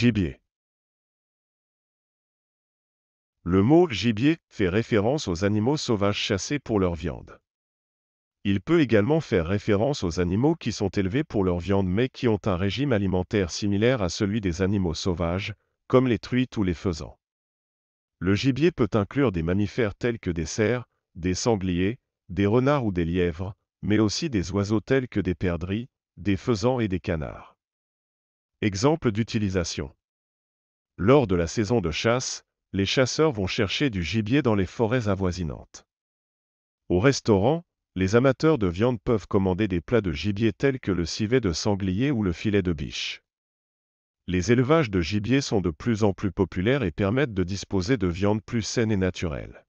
Gibier. Le mot gibier fait référence aux animaux sauvages chassés pour leur viande. Il peut également faire référence aux animaux qui sont élevés pour leur viande mais qui ont un régime alimentaire similaire à celui des animaux sauvages, comme les truites ou les faisans. Le gibier peut inclure des mammifères tels que des cerfs, des sangliers, des renards ou des lièvres, mais aussi des oiseaux tels que des perdrix, des faisans et des canards. Exemple d'utilisation. Lors de la saison de chasse, les chasseurs vont chercher du gibier dans les forêts avoisinantes. Au restaurant, les amateurs de viande peuvent commander des plats de gibier tels que le civet de sanglier ou le filet de biche. Les élevages de gibier sont de plus en plus populaires et permettent de disposer de viande plus saine et naturelle.